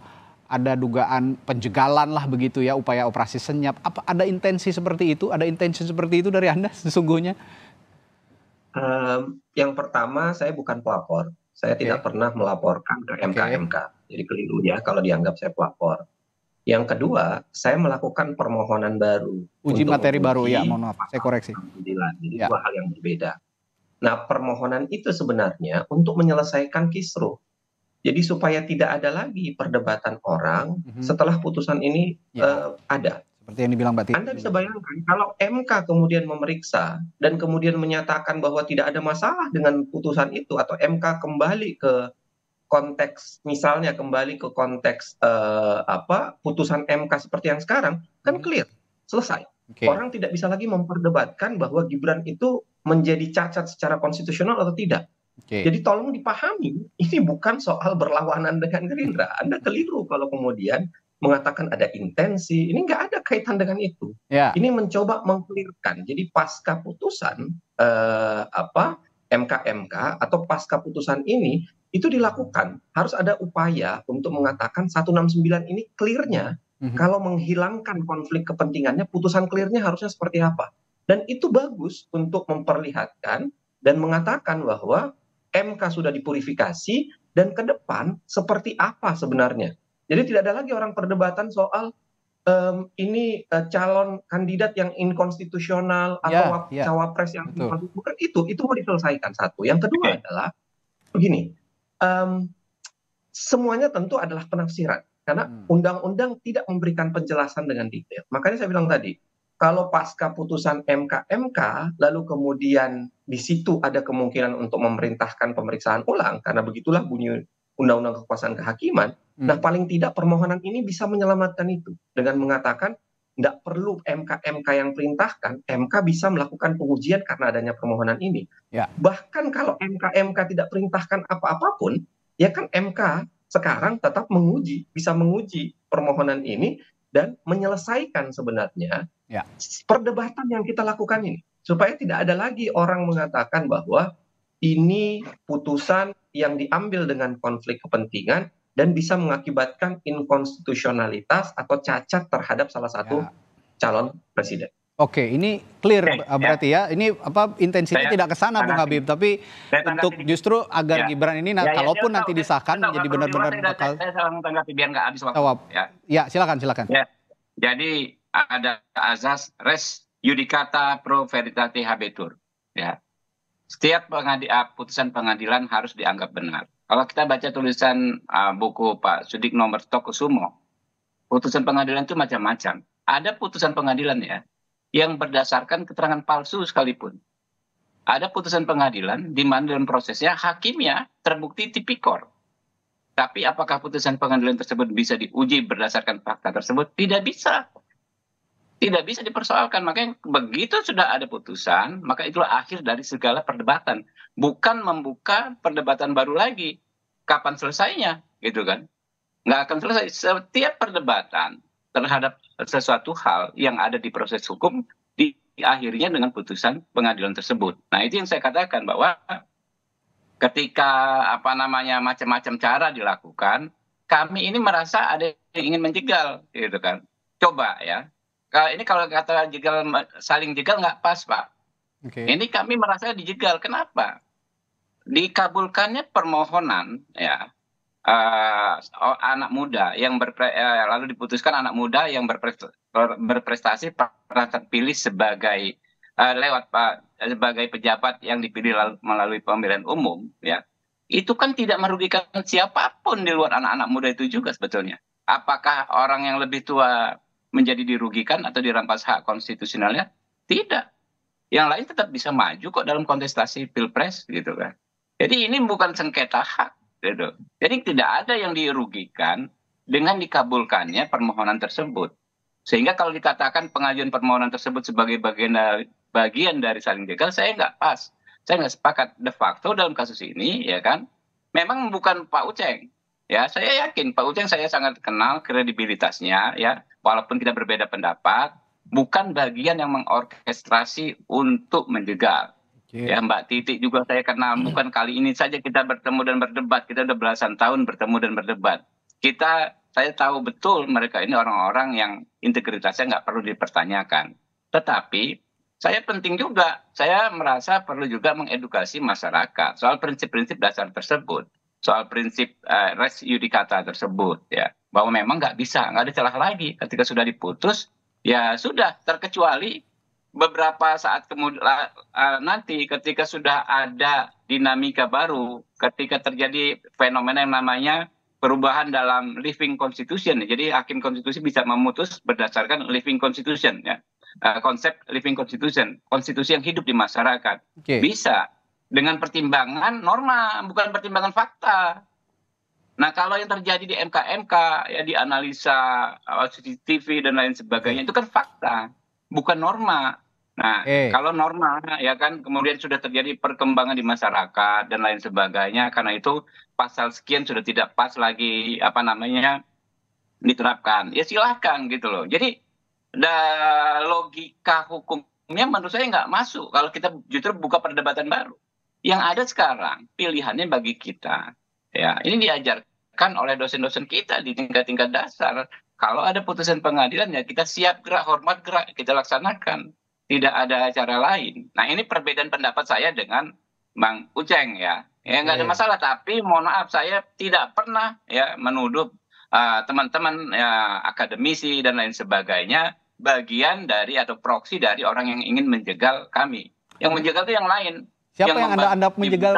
ada dugaan penjegalan lah begitu ya upaya operasi senyap. Apa ada intensi seperti itu? Ada intensi seperti itu dari Anda sesungguhnya? Um, yang pertama, saya bukan pelapor. Saya okay. tidak pernah melaporkan ke MKMK. Okay. Jadi keliru ya kalau dianggap saya pelapor. Yang kedua, saya melakukan permohonan baru. Uji materi baru ya, mohon maaf, saya koreksi. Jadi ya. dua hal yang berbeda. Nah, permohonan itu sebenarnya untuk menyelesaikan kisruh. Jadi supaya tidak ada lagi perdebatan orang mm -hmm. setelah putusan ini yeah. Ya. uh, ada. Seperti yang dibilang Mbak Titi. Anda bisa bayangkan kalau MK kemudian memeriksa dan kemudian menyatakan bahwa tidak ada masalah dengan putusan itu atau MK kembali ke konteks misalnya kembali ke konteks uh, apa putusan MK seperti yang sekarang kan hmm. clear selesai okay. orang tidak bisa lagi memperdebatkan bahwa Gibran itu menjadi cacat secara konstitusional atau tidak okay. jadi tolong dipahami ini bukan soal berlawanan dengan Gerindra Anda keliru kalau kemudian mengatakan ada intensi, ini nggak ada kaitan dengan itu. Ya. Ini mencoba mengklirkan. Jadi pasca putusan eh, apa MKMK MK atau pasca putusan ini itu dilakukan harus ada upaya untuk mengatakan 169 ini clearnya mm -hmm. kalau menghilangkan konflik kepentingannya putusan clearnya harusnya seperti apa. Dan itu bagus untuk memperlihatkan dan mengatakan bahwa MK sudah dipurifikasi dan ke depan seperti apa sebenarnya jadi tidak ada lagi orang perdebatan soal ini eh, calon kandidat yang inkonstitusional atau ya, ya. cawapres yang bukan itu itu mau diselesaikan satu yang kedua adalah begini semuanya tentu adalah penafsiran karena hmm. undang-undang tidak memberikan penjelasan dengan detail makanya saya bilang tadi kalau pasca putusan MK MK lalu kemudian di situ ada kemungkinan untuk memerintahkan pemeriksaan ulang karena begitulah bunyi undang undang kekuasaan kehakiman hmm. nah paling tidak permohonan ini bisa menyelamatkan itu dengan mengatakan tidak perlu MK MK yang perintahkan MK bisa melakukan pengujian karena adanya permohonan ini ya. bahkan kalau MK MK tidak perintahkan apa apapun ya kan MK sekarang tetap menguji bisa menguji permohonan ini dan menyelesaikan sebenarnya ya. perdebatan yang kita lakukan ini supaya tidak ada lagi orang mengatakan bahwa ini putusan yang diambil dengan konflik kepentingan dan bisa mengakibatkan inkonstitusionalitas atau cacat terhadap salah satu ya. calon presiden. Oke, ini clear Oke, eh, berarti ya. ya. Ini apa intensinya tidak ke sana Bung Habib, tapi untuk tanggapi. justru agar ya. Gibran ini nah, ya, ya, kalaupun ya, nanti disahkan ya, menjadi benar-benar bakal saya, saya tanggapi biar nggak habis waktu. Jawab. Ya. ya, silakan silakan. Ya. Jadi ada azas res judicata pro veritate habetur. Ya setiap pengadi, ah, putusan pengadilan harus dianggap benar. Kalau kita baca tulisan uh, buku Pak Sudik Nomor Tokusumo, putusan pengadilan itu macam-macam. Ada putusan pengadilan ya, yang berdasarkan keterangan palsu sekalipun. Ada putusan pengadilan di mana dalam prosesnya hakimnya terbukti tipikor. Tapi apakah putusan pengadilan tersebut bisa diuji berdasarkan fakta tersebut? Tidak bisa tidak bisa dipersoalkan makanya begitu sudah ada putusan maka itulah akhir dari segala perdebatan bukan membuka perdebatan baru lagi kapan selesainya gitu kan nggak akan selesai setiap perdebatan terhadap sesuatu hal yang ada di proses hukum di akhirnya dengan putusan pengadilan tersebut nah itu yang saya katakan bahwa ketika apa namanya macam-macam cara dilakukan kami ini merasa ada yang ingin menjegal gitu kan coba ya ini kalau kata jegal saling jegal nggak pas pak. Okay. Ini kami merasa dijegal. Kenapa? Dikabulkannya permohonan ya uh, anak muda yang berpre, uh, lalu diputuskan anak muda yang berprestasi, pernah terpilih sebagai uh, lewat pak sebagai pejabat yang dipilih lalu, melalui pemilihan umum ya itu kan tidak merugikan siapapun di luar anak-anak muda itu juga sebetulnya. Apakah orang yang lebih tua menjadi dirugikan atau dirampas hak konstitusionalnya tidak yang lain tetap bisa maju kok dalam kontestasi pilpres gitu kan jadi ini bukan sengketa hak gitu jadi tidak ada yang dirugikan dengan dikabulkannya permohonan tersebut sehingga kalau dikatakan pengajuan permohonan tersebut sebagai bagian dari, bagian dari saling jegal saya nggak pas saya nggak sepakat de facto dalam kasus ini ya kan memang bukan Pak Uceng Ya, saya yakin Pak Ujang saya sangat kenal kredibilitasnya ya, walaupun kita berbeda pendapat, bukan bagian yang mengorkestrasi untuk menjegal. Okay. Ya Mbak Titik juga saya kenal hmm. bukan kali ini saja kita bertemu dan berdebat kita udah belasan tahun bertemu dan berdebat kita saya tahu betul mereka ini orang-orang yang integritasnya nggak perlu dipertanyakan tetapi saya penting juga saya merasa perlu juga mengedukasi masyarakat soal prinsip-prinsip dasar tersebut soal prinsip eh, res yudikata tersebut ya bahwa memang nggak bisa nggak ada celah lagi ketika sudah diputus ya sudah terkecuali beberapa saat kemudian eh, nanti ketika sudah ada dinamika baru ketika terjadi fenomena yang namanya perubahan dalam living constitution jadi hakim konstitusi bisa memutus berdasarkan living constitution ya eh, konsep living constitution konstitusi yang hidup di masyarakat okay. bisa dengan pertimbangan norma bukan pertimbangan fakta nah kalau yang terjadi di mk mk ya di analisa uh, CCTV dan lain sebagainya itu kan fakta bukan norma Nah, eh. kalau norma ya kan kemudian sudah terjadi perkembangan di masyarakat dan lain sebagainya karena itu pasal sekian sudah tidak pas lagi apa namanya diterapkan. Ya silahkan gitu loh. Jadi da, logika hukumnya menurut saya nggak masuk kalau kita justru buka perdebatan baru yang ada sekarang pilihannya bagi kita ya ini diajarkan oleh dosen-dosen kita di tingkat-tingkat dasar kalau ada putusan pengadilan ya kita siap gerak hormat gerak kita laksanakan tidak ada cara lain nah ini perbedaan pendapat saya dengan Bang Uceng ya ya nggak ada masalah tapi mohon maaf saya tidak pernah ya menuduh ah, teman-teman uh, ya, akademisi dan lain sebagainya bagian dari atau proksi dari orang yang ingin menjegal kami yang menjegal itu yang lain Siapa yang, yang Anda anggap menjegal?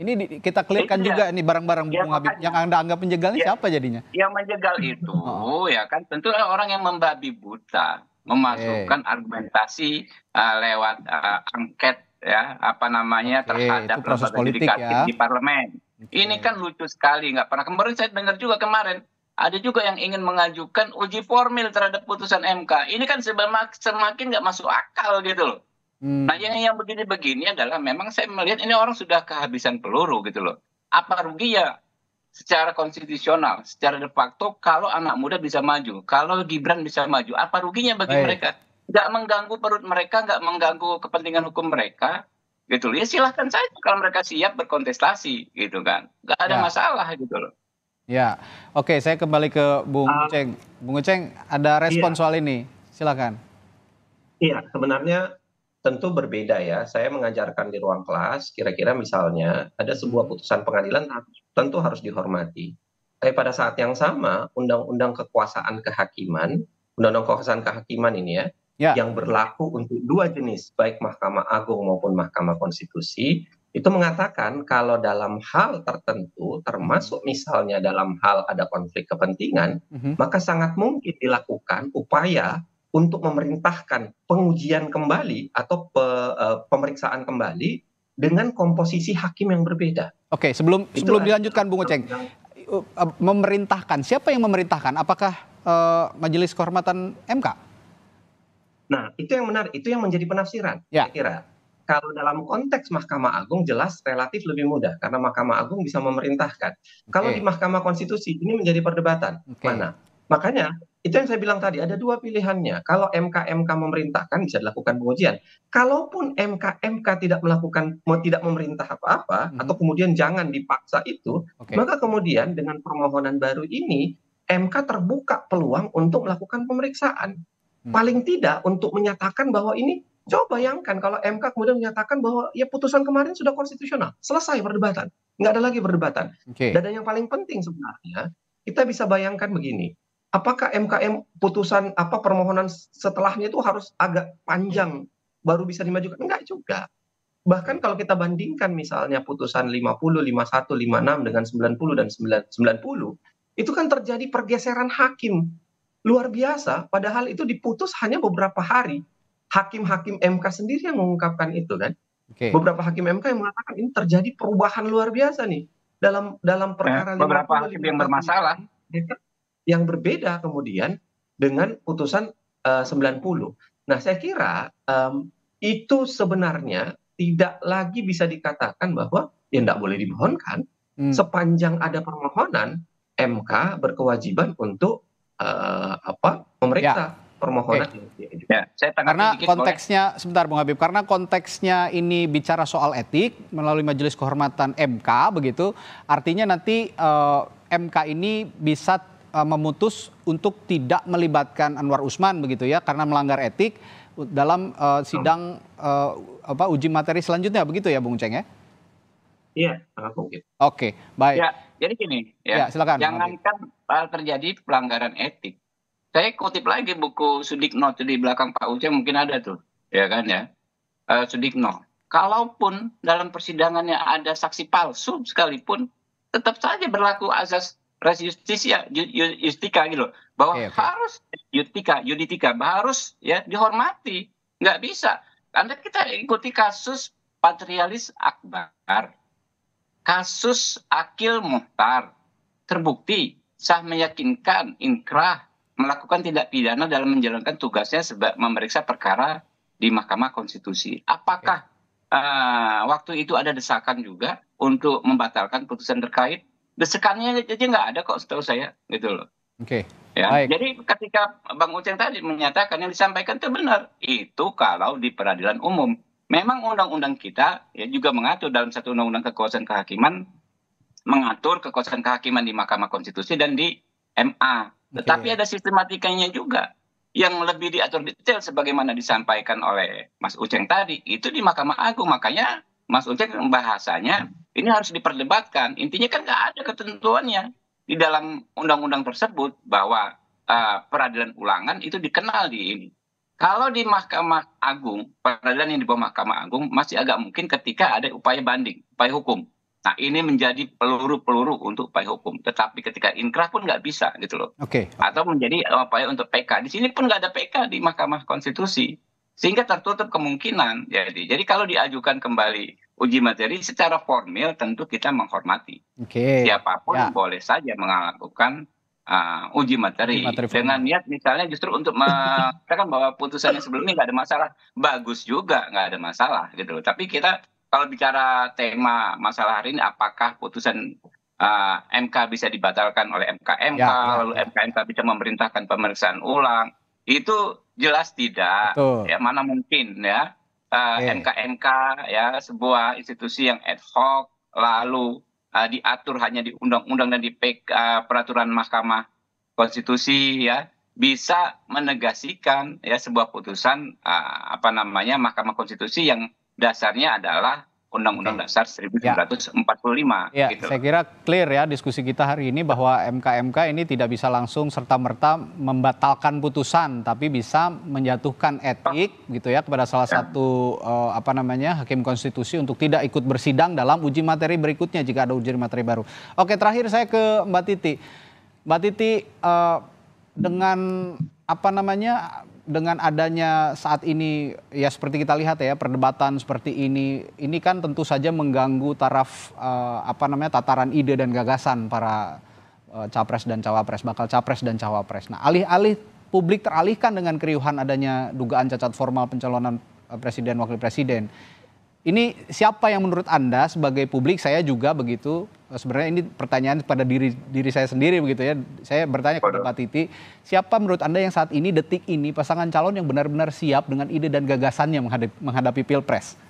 Ini di, kita clearkan iya. juga ini barang-barang ya, Bung Habib. Yang Anda anggap menjegal ya, iya. siapa jadinya? Yang menjegal itu oh. ya kan tentu orang yang membabi buta memasukkan eh. argumentasi uh, lewat uh, angket ya apa namanya okay, terhadap proses politik ya. di parlemen. Okay. Ini kan lucu sekali nggak pernah kemarin saya dengar juga kemarin ada juga yang ingin mengajukan uji formil terhadap putusan MK. Ini kan semakin nggak masuk akal gitu loh. Hmm. Nah yang yang begini-begini adalah memang saya melihat ini orang sudah kehabisan peluru gitu loh. Apa rugi ya secara konstitusional, secara de facto kalau anak muda bisa maju, kalau Gibran bisa maju, apa ruginya bagi Baik. mereka? Gak mengganggu perut mereka, gak mengganggu kepentingan hukum mereka, gitu loh. Ya silahkan saja kalau mereka siap berkontestasi gitu kan. gak ada ya. masalah gitu loh. Ya, oke saya kembali ke Bung uh, Bung Uceng, ada respon iya. soal ini, silakan. Iya, sebenarnya tentu berbeda ya. Saya mengajarkan di ruang kelas, kira-kira misalnya ada sebuah hmm. putusan pengadilan tentu harus dihormati. Tapi pada saat yang sama, undang-undang kekuasaan kehakiman, undang-undang kekuasaan kehakiman ini ya, ya, yang berlaku untuk dua jenis, baik Mahkamah Agung maupun Mahkamah Konstitusi, itu mengatakan kalau dalam hal tertentu, termasuk misalnya dalam hal ada konflik kepentingan, uh hmm. -huh. maka sangat mungkin dilakukan upaya untuk memerintahkan pengujian kembali atau pe, uh, pemeriksaan kembali dengan komposisi hakim yang berbeda. Oke, sebelum Itulah sebelum dilanjutkan Bung Oceng, e, e, memerintahkan siapa yang memerintahkan? Apakah uh, Majelis Kehormatan MK? Nah, itu yang benar, itu yang menjadi penafsiran. Ya. Saya kira kalau dalam konteks Mahkamah Agung jelas relatif lebih mudah karena Mahkamah Agung bisa memerintahkan. Okay. Kalau di Mahkamah Konstitusi ini menjadi perdebatan okay. mana. Makanya itu yang saya bilang tadi ada dua pilihannya. Kalau MK MK memerintahkan bisa dilakukan pengujian. Kalaupun MK MK tidak melakukan mau tidak memerintah apa-apa mm -hmm. atau kemudian jangan dipaksa itu, okay. maka kemudian dengan permohonan baru ini MK terbuka peluang untuk melakukan pemeriksaan. Hmm. Paling tidak untuk menyatakan bahwa ini coba bayangkan kalau MK kemudian menyatakan bahwa ya putusan kemarin sudah konstitusional, selesai perdebatan, nggak ada lagi perdebatan. Okay. Dan yang paling penting sebenarnya kita bisa bayangkan begini, apakah MKM putusan apa permohonan setelahnya itu harus agak panjang baru bisa dimajukan? Enggak juga. Bahkan iya. kalau kita bandingkan misalnya putusan 50, 51, 56 dengan 90 dan 90, itu kan terjadi pergeseran hakim luar biasa padahal itu diputus hanya beberapa hari. Hakim-hakim MK sendiri yang mengungkapkan itu kan. Okay. Beberapa hakim MK yang mengatakan ini terjadi perubahan luar biasa nih dalam dalam perkara nah, beberapa 50, hakim yang bermasalah yang berbeda kemudian dengan putusan 90. Eh, nah, saya kira um, itu sebenarnya tidak lagi bisa dikatakan bahwa yang tidak boleh dimohonkan. Hmm. Sepanjang ada permohonan, MK berkewajiban untuk uh, apa memeriksa ya. permohonan. Okay. Ya, saya karena dikit, konteksnya boleh. sebentar Bung Habib, karena konteksnya ini bicara soal etik melalui Majelis Kehormatan MK begitu, artinya nanti uh, eh, MK ini bisa Eh, memutus untuk tidak melibatkan Anwar Usman begitu ya karena melanggar etik dalam uh, sidang uh, apa uji materi selanjutnya begitu ya Bung Ceng ya? Iya, mungkin. Oke, okay, baik. Ya, jadi gini ya. ya silakan. Jangankan hal terjadi pelanggaran etik. Saya kutip lagi buku Sudikno di belakang Pak Uceng mungkin ada tuh, ya kan ya. Uh, Sudikno. Kalaupun dalam persidangannya ada saksi palsu sekalipun, tetap saja berlaku azas res justisia justika gitu loh bahwa okay, okay. harus justika juditika harus ya dihormati nggak bisa anda kita ikuti kasus patrialis akbar kasus akil muhtar terbukti sah meyakinkan inkrah melakukan tindak pidana dalam menjalankan tugasnya sebab memeriksa perkara di Mahkamah Konstitusi. Apakah okay. uh, eh, waktu itu ada desakan juga untuk membatalkan putusan terkait? desekannya aja nggak ada kok setahu saya gitu loh. Oke. Okay. Ya. Baik. Jadi ketika Bang Uceng tadi menyatakan yang disampaikan itu benar. Itu kalau di peradilan umum. Memang undang-undang kita ya juga mengatur dalam satu undang-undang kekuasaan kehakiman mengatur kekuasaan kehakiman di Mahkamah Konstitusi dan di MA. Tetapi okay. ada sistematikanya juga yang lebih diatur detail sebagaimana disampaikan oleh Mas Uceng tadi itu di Mahkamah Agung. Makanya Mas Uceng bahasanya ini harus diperdebatkan intinya kan nggak ada ketentuannya di dalam undang-undang tersebut bahwa uh, peradilan ulangan itu dikenal di ini kalau di Mahkamah Agung peradilan yang di bawah Mahkamah Agung masih agak mungkin ketika ada upaya banding upaya hukum Nah ini menjadi peluru-peluru untuk upaya hukum. Tetapi ketika inkrah pun nggak bisa gitu loh. Oke. Okay. Atau menjadi eh, upaya untuk PK. Di sini pun nggak ada PK di Mahkamah Konstitusi. Sehingga tertutup kemungkinan. Jadi, jadi kalau diajukan kembali uji materi secara formil tentu kita menghormati. Okay. Siapapun ya. boleh saja melakukan uh, uji materi, materi dengan niat misalnya justru untuk mengatakan bahwa putusannya sebelumnya nggak ada masalah, bagus juga nggak ada masalah gitu. loh Tapi kita kalau bicara tema masalah hari ini, apakah putusan uh, ah, MK bisa dibatalkan oleh MK ya, ya, ya, lalu MK MKMK bisa memerintahkan pemeriksaan ulang, itu jelas tidak, Betul. ya mana mungkin ya. Eh, iya. mkmk ya sebuah institusi yang ad hoc lalu eh, diatur hanya di undang undang dan di eh, peraturan mahkamah konstitusi ya bisa menegasikan ya sebuah putusan apa namanya mahkamah konstitusi yang dasarnya adalah Undang-Undang Dasar 1945. Ya, gitu. saya kira clear ya diskusi kita hari ini bahwa MKMK ini tidak bisa langsung serta merta membatalkan putusan, tapi bisa menjatuhkan etik gitu ya kepada salah ya. satu uh, apa namanya hakim konstitusi untuk tidak ikut bersidang dalam uji materi berikutnya jika ada uji materi baru. Oke, terakhir saya ke Mbak Titi. Mbak Titi. Uh, dengan apa namanya dengan adanya saat ini ya seperti kita lihat ya perdebatan seperti ini ini kan tentu saja mengganggu taraf uh, apa namanya tataran ide dan gagasan para uh, capres dan cawapres bakal capres dan cawapres. Nah, alih-alih publik teralihkan dengan keriuhan adanya dugaan cacat formal pencalonan eh, presiden wakil presiden ini siapa yang menurut Anda sebagai publik saya juga begitu eh, sebenarnya ini pertanyaan pada diri diri saya sendiri begitu ya. Saya bertanya kepada Pak Titi, siapa menurut Anda yang saat ini detik ini pasangan calon yang benar-benar siap dengan ide dan gagasannya menghadapi, menghadapi Pilpres?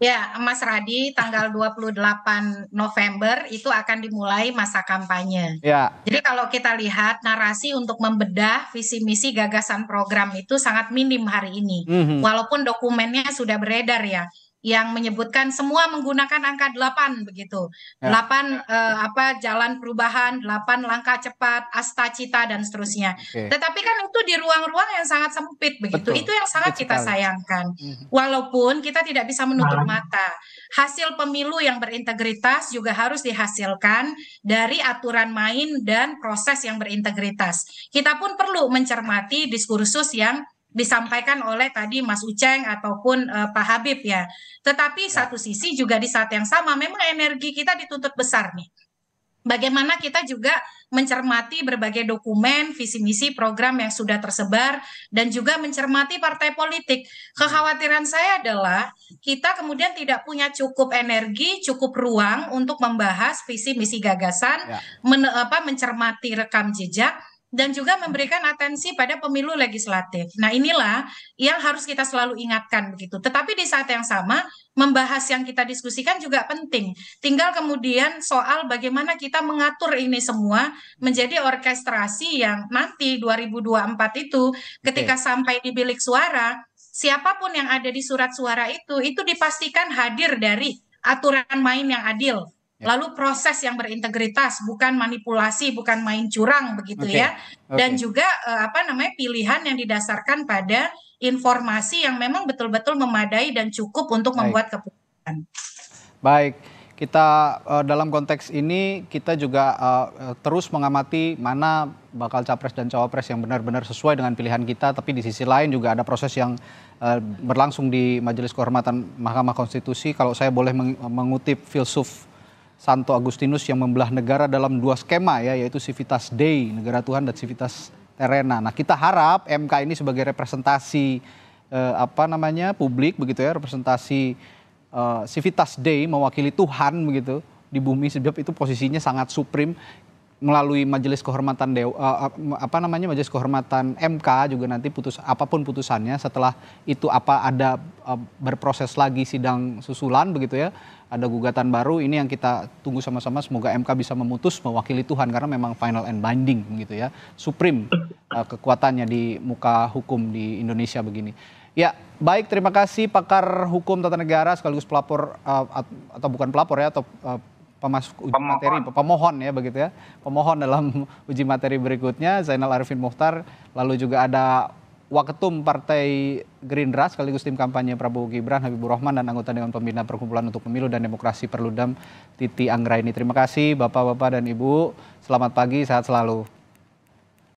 Ya, Mas Radi, tanggal 28 November itu akan dimulai masa kampanye. Ya. Jadi kalau kita lihat narasi untuk membedah visi misi gagasan program itu sangat minim hari ini. Mm -hmm. Walaupun dokumennya sudah beredar ya yang menyebutkan semua menggunakan angka 8 begitu. Ya. 8 eh, apa jalan perubahan, 8 langkah cepat, asta cita dan seterusnya. Okay. Tetapi kan itu di ruang-ruang yang sangat sempit begitu. Betul. Itu yang sangat kita sayangkan. Mhm. Walaupun kita tidak bisa menutup nah. mata, hasil pemilu yang berintegritas juga harus dihasilkan dari aturan main dan proses yang berintegritas. Kita pun perlu mencermati diskursus yang disampaikan oleh tadi Mas Uceng ataupun uh, Pak Habib ya. Tetapi ya. satu sisi juga di saat yang sama memang energi kita dituntut besar nih. Bagaimana kita juga mencermati berbagai dokumen, visi misi, program yang sudah tersebar dan juga mencermati partai politik. Kekhawatiran saya adalah kita kemudian tidak punya cukup energi, cukup ruang untuk membahas visi misi gagasan, ya. men, apa mencermati rekam jejak dan juga memberikan atensi pada pemilu legislatif. Nah, inilah yang harus kita selalu ingatkan begitu. Tetapi di saat yang sama membahas yang kita diskusikan juga penting. Tinggal kemudian soal bagaimana kita mengatur ini semua menjadi orkestrasi yang nanti 2024 itu ketika okay. sampai di bilik suara, siapapun yang ada di surat suara itu itu dipastikan hadir dari aturan main yang adil Ya. lalu proses yang berintegritas bukan manipulasi bukan main curang begitu okay. ya dan okay. juga uh, apa namanya pilihan yang didasarkan pada informasi yang memang betul-betul memadai dan cukup untuk baik. membuat keputusan baik kita uh, dalam konteks ini kita juga uh, terus mengamati mana bakal capres dan cawapres yang benar-benar sesuai dengan pilihan kita tapi di sisi lain juga ada proses yang uh, berlangsung di Majelis Kehormatan Mahkamah Konstitusi kalau saya boleh mengutip filsuf Santo Agustinus yang membelah negara dalam dua skema ya yaitu Civitas Dei negara Tuhan dan Civitas Terena. Nah, kita harap MK ini sebagai representasi eh, apa namanya publik begitu ya, representasi eh, Civitas Dei mewakili Tuhan begitu di bumi sebab itu posisinya sangat supreme melalui majelis kehormatan dewa eh, eh apa namanya majelis kehormatan MK juga nanti putus apapun putusannya setelah itu apa ada eh, berproses lagi sidang susulan begitu ya ada gugatan baru ini yang kita tunggu sama-sama semoga MK bisa memutus mewakili Tuhan karena memang final and binding gitu ya supreme uh, kekuatannya di muka hukum di Indonesia begini ya baik terima kasih pakar hukum tata negara sekaligus pelapor uh, atau bukan pelapor ya atau uh, eh, pemasuk uji pemohon. materi pemohon ya begitu ya pemohon dalam uji materi berikutnya Zainal Arifin Muhtar lalu juga ada Waketum Partai Gerindra sekaligus tim kampanye Prabowo Gibran Habibur Rahman dan anggota Dewan Pembina Perkumpulan untuk Pemilu dan Demokrasi Perludem Titi Anggraini. Terima kasih Bapak-bapak dan Ibu. Selamat pagi, sehat selalu.